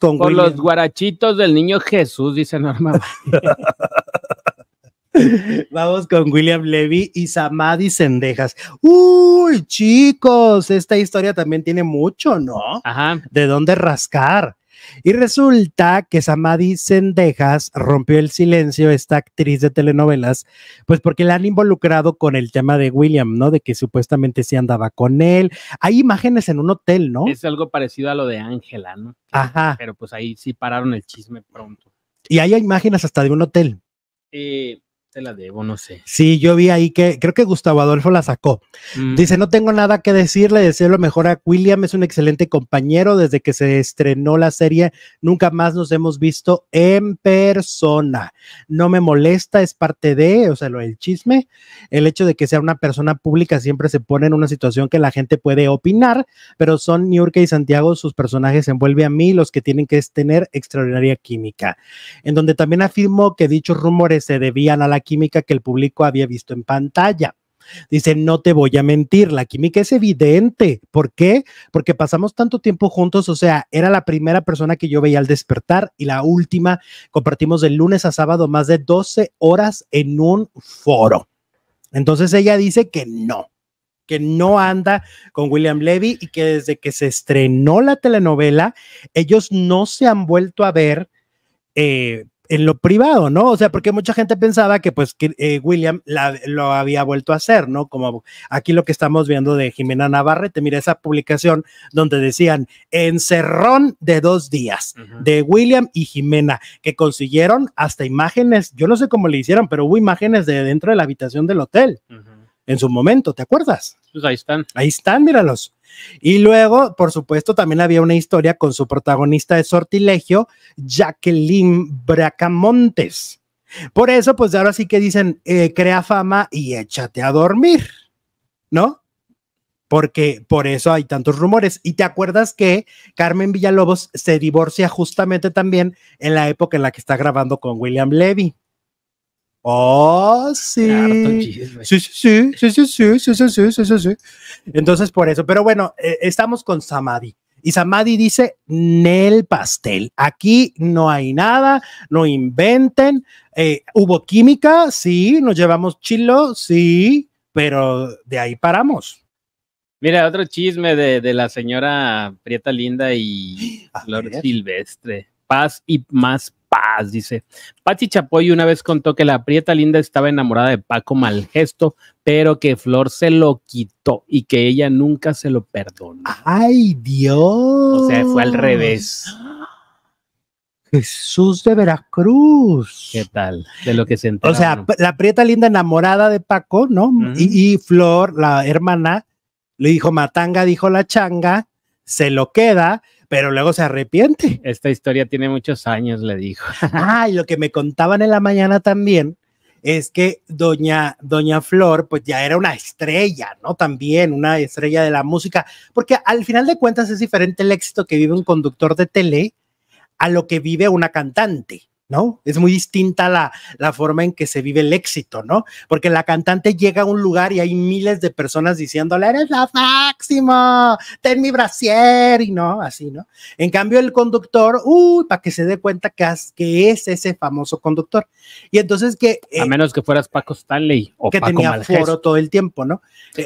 con, los guarachitos del niño Jesús, dice Norma. Vamos con William Levy y Samadi Sendejas. Uy, chicos, esta historia también tiene mucho, ¿no? Ajá. ¿De dónde rascar? Y resulta que Samadhi Sendejas rompió el silencio, esta actriz de telenovelas, pues porque la han involucrado con el tema de William, ¿no? De que supuestamente sí andaba con él. Hay imágenes en un hotel, ¿no? Es algo parecido a lo de Ángela, ¿no? Ajá. Pero pues ahí sí pararon el chisme pronto. Y hay imágenes hasta de un hotel. Eh, la debo, no sé. Sí, yo vi ahí que creo que Gustavo Adolfo la sacó. Mm. Dice, no tengo nada que decirle, le deseo lo mejor a William, es un excelente compañero, desde que se estrenó la serie, nunca más nos hemos visto en persona. No me molesta, es parte de, o sea, lo del chisme, el hecho de que sea una persona pública siempre se pone en una situación que la gente puede opinar, pero son New York y Santiago, sus personajes envuelve a mí, los que tienen que tener extraordinaria química, en donde también afirmó que dichos rumores se debían a la química que el público había visto en pantalla. Dice, no te voy a mentir, la química es evidente. ¿Por qué? Porque pasamos tanto tiempo juntos, o sea, era la primera persona que yo veía al despertar y la última. Compartimos de lunes a sábado más de 12 horas en un foro. Entonces ella dice que no, que no anda con William Levy y que desde que se estrenó la telenovela, ellos no se han vuelto a ver eh, en lo privado, ¿no? O sea, porque mucha gente pensaba que pues que, eh, William la, lo había vuelto a hacer, ¿no? Como aquí lo que estamos viendo de Jimena Navarrete, mira esa publicación donde decían encerrón de dos días de William y Jimena, que consiguieron hasta imágenes, yo no sé cómo le hicieron, pero hubo imágenes de dentro de la habitación del hotel en su momento, ¿te acuerdas? Pues ahí están. Ahí están, míralos. Y luego, por supuesto, también había una historia con su protagonista de sortilegio, Jacqueline Bracamontes. Por eso, pues ahora sí que dicen, eh, crea fama y échate a dormir, ¿no? Porque por eso hay tantos rumores. Y te acuerdas que Carmen Villalobos se divorcia justamente también en la época en la que está grabando con William Levy. Oh, sí. Sí, sí, sí, sí, sí, sí, sí, sí, sí, sí. Entonces, por eso, pero bueno, estamos con Samadhi. Y Samadi dice, Nel pastel, aquí no hay nada, no inventen. Hubo química, sí, nos llevamos chilo, sí, pero de ahí paramos. Mira, otro chisme de, de la señora Prieta Linda y Flor Silvestre. Paz y más paz, dice. Pati Chapoy una vez contó que la prieta linda estaba enamorada de Paco Malgesto, pero que Flor se lo quitó y que ella nunca se lo perdonó. ¡Ay, Dios! O sea, fue al revés. Jesús de Veracruz. ¿Qué tal? De lo que se enteraron. O sea, la prieta linda enamorada de Paco, ¿no? y, y, Flor, la hermana, le dijo matanga, dijo la changa, se lo queda pero luego se arrepiente. Esta historia tiene muchos años, le dijo. ah, y lo que me contaban en la mañana también es que doña, doña Flor, pues ya era una estrella, ¿no? También una estrella de la música, porque al final de cuentas es diferente el éxito que vive un conductor de tele a lo que vive una cantante. ¿no? Es muy distinta la, forma en que se vive el éxito, ¿no? Porque la cantante llega a un lugar y hay miles de personas diciéndole, eres la máxima, ten mi brasier, y no, así, ¿no? En cambio, el conductor, uy, para que se dé cuenta que, que es ese famoso conductor. Y entonces que... Eh, a menos que fueras Paco Stanley o que tenía foro todo el tiempo, ¿no?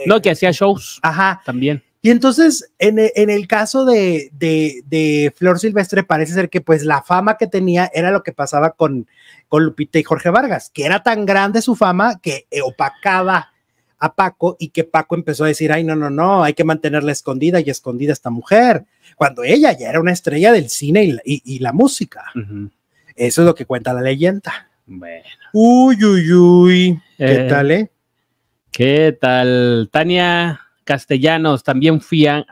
no, que hacía shows. Ajá. También. Y entonces, en, e, el caso de, Flor Silvestre, parece ser que pues la fama que tenía era lo que pasaba con, con Lupita y Jorge Vargas, que era tan grande su fama que eh, opacaba a Paco y que Paco empezó a decir, ay, no, no, no, hay que mantenerla escondida y escondida esta mujer, cuando ella ya era una estrella del cine y, la música. Eso es lo que cuenta la leyenda. Bueno. Uy, uy, uy. ¿Qué eh, tal, eh? ¿Qué tal, Tania? Castellanos, también fui a,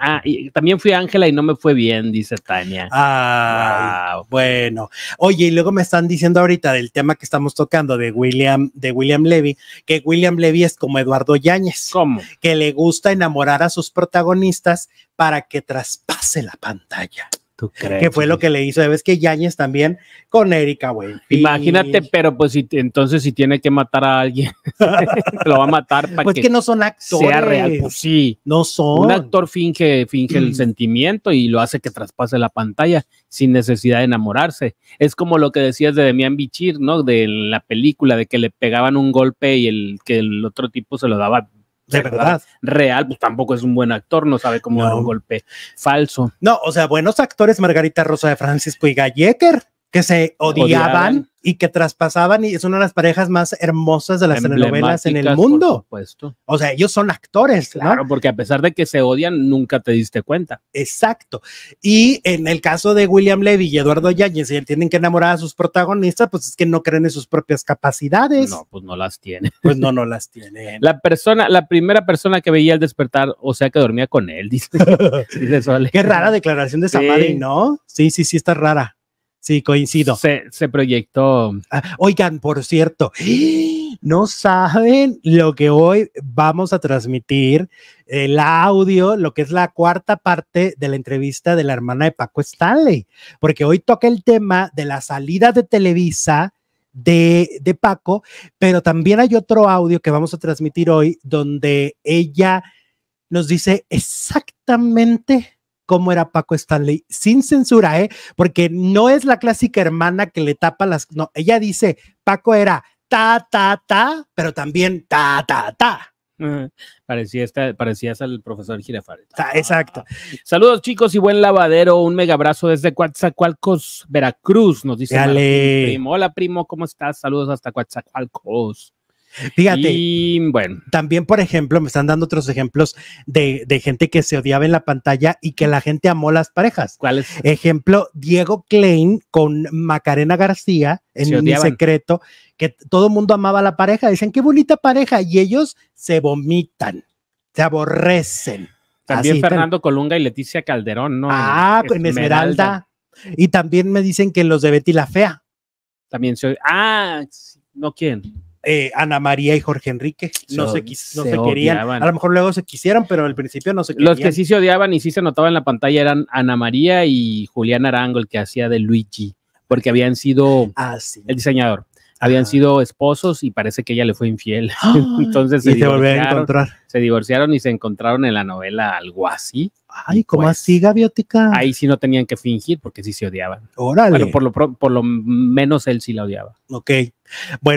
también fui Ángela y no me fue bien, dice Tania. Ah, bueno. Oye, y luego me están diciendo ahorita del tema que estamos tocando de William, de William Levy, que William Levy es como Eduardo Yáñez. ¿Cómo? Que le gusta enamorar a sus protagonistas para que traspase la pantalla. Que fue lo que le hizo. vez que Yañez también con Erika, güey. Imagínate, pero pues si, entonces si tiene que matar a alguien, lo va a matar para pues que, no son actores. Sea real, pues sí. No son. Un actor finge, finge el mm. sentimiento y lo hace que traspase la pantalla sin necesidad de enamorarse. Es como lo que decías de Demian Bichir, ¿no? De la película, de que le pegaban un golpe y el que el otro tipo se lo daba de verdad, real, pues tampoco es un buen actor, no sabe cómo dar un golpe falso. No, o sea, buenos actores, Margarita Rosa de Francisco y Gallecker que se odiaban, y que traspasaban y es una de las parejas más hermosas de las telenovelas en el mundo. Por supuesto. O sea, ellos son actores, claro, porque a pesar de que se odian, nunca te diste cuenta. Exacto. Y en el caso de William Levy y Eduardo Yáñez, si tienen que enamorar a sus protagonistas, pues es que no creen en sus propias capacidades. No, pues no las tienen. Pues no, no las tienen. la persona, la primera persona que veía al despertar, o sea, que dormía con él, dice. Qué rara declaración de Samadhi ¿no? Sí, sí, sí, está rara. Sí, coincido. Se, proyectó. Ah, oigan, por cierto, no saben lo que hoy vamos a transmitir, el audio, lo que es la cuarta parte de la entrevista de la hermana de Paco Stanley, porque hoy toca el tema de la salida de Televisa. De, de Paco, pero también hay otro audio que vamos a transmitir hoy donde ella nos dice exactamente cómo era Paco Stanley sin censura, ¿eh? Porque no es la clásica hermana que le tapa las. No, ella dice, Paco era ta, ta, ta, pero también ta, ta, ta. Parecía, esta, parecías al profesor Girafales. Exacto. Saludos, chicos, y buen lavadero. Un mega abrazo desde Coatzacoalcos, Veracruz, nos dice primo. Hola, primo, ¿cómo estás? Saludos hasta Coatzacoalcos. Fíjate. bueno. También, por ejemplo, me están dando otros ejemplos de, gente que se odiaba en la pantalla y que la gente amó las parejas. ¿Cuál Ejemplo, Diego Klein con Macarena García en un secreto, que todo el mundo amaba la pareja. Dicen, qué bonita pareja. Y ellos se vomitan, se aborrecen. También Fernando Colunga y Leticia Calderón, ¿no? Ah, en Esmeralda. Y también me dicen que los de Betty la Fea. También se. Ah, no quién. Eh, Ana María y Jorge Enrique no se, querían. A lo mejor luego se quisieron, pero al principio no se querían. Los que sí se odiaban y sí se notaba en la pantalla eran Ana María y Julián Arango, el que hacía de Luigi, porque habían sido ah, el diseñador. Habían ah. sido esposos y parece que ella le fue infiel. Entonces se, divorciaron, a encontrar. Se divorciaron y se encontraron en la novela algo así. Ay, como pues, así, Gabiotica. Ahí sí no tenían que fingir porque sí se odiaban. pero por lo, por lo menos él sí la odiaba. Ok. Bueno.